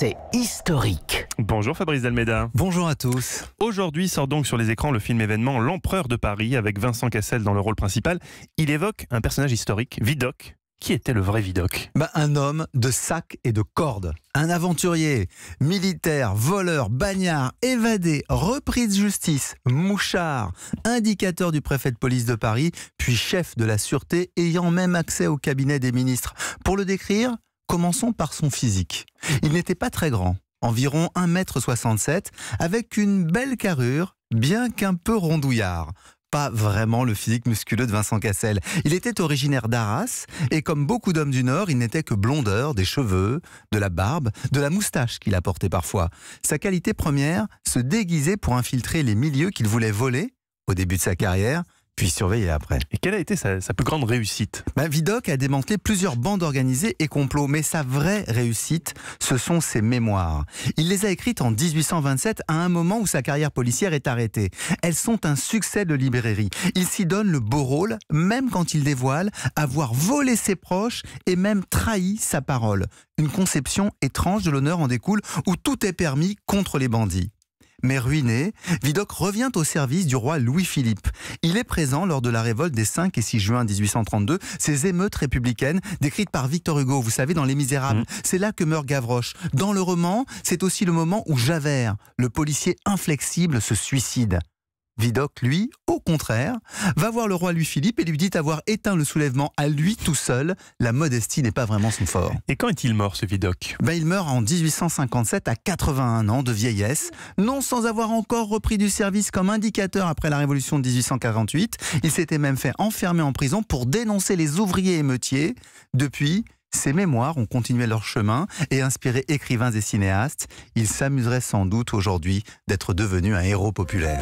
c'est historique. Bonjour Fabrice Dalméda. Bonjour à tous. Aujourd'hui sort donc sur les écrans le film événement L'Empereur de Paris avec Vincent Cassel dans le rôle principal. Il évoque un personnage historique, Vidocq, qui était le vrai Vidocq bah, Un homme de sac et de corde. Un aventurier, militaire, voleur, bagnard, évadé, repris de justice, mouchard, indicateur du préfet de police de Paris, puis chef de la sûreté, ayant même accès au cabinet des ministres. Pour le décrire, Commençons par son physique. Il n'était pas très grand, environ 1m67, avec une belle carrure, bien qu'un peu rondouillard pas vraiment le physique musculeux de Vincent Cassel. Il était originaire d'Arras et comme beaucoup d'hommes du Nord, il n'était que blondeur des cheveux, de la barbe, de la moustache qu'il apportait parfois. Sa qualité première, se déguiser pour infiltrer les milieux qu'il voulait voler au début de sa carrière puis surveiller après. Et quelle a été sa, plus grande réussite bah, Vidocq a démantelé plusieurs bandes organisées et complots, mais sa vraie réussite, ce sont ses mémoires. Il les a écrites en 1827, à un moment où sa carrière policière est arrêtée. Elles sont un succès de librairie. Il s'y donne le beau rôle, même quand il dévoile avoir volé ses proches et même trahi sa parole. Une conception étrange de l'honneur en découle, où tout est permis contre les bandits mais ruiné, Vidocq revient au service du roi Louis-Philippe. Il est présent lors de la révolte des 5 et 6 juin 1832, ces émeutes républicaines décrites par Victor Hugo, vous savez, dans Les Misérables. Mmh. C'est là que meurt Gavroche. Dans le roman, c'est aussi le moment où Javert, le policier inflexible, se suicide. Vidocq, lui, au contraire, va voir le roi Louis-Philippe et lui dit avoir éteint le soulèvement à lui tout seul. La modestie n'est pas vraiment son fort. Et quand est-il mort, ce Vidocq ben, Il meurt en 1857 à 81 ans de vieillesse, non sans avoir encore repris du service comme indicateur après la Révolution de 1848. Il s'était même fait enfermer en prison pour dénoncer les ouvriers émeutiers. Depuis, ses mémoires ont continué leur chemin et inspiré écrivains et cinéastes. Il s'amuserait sans doute aujourd'hui d'être devenu un héros populaire.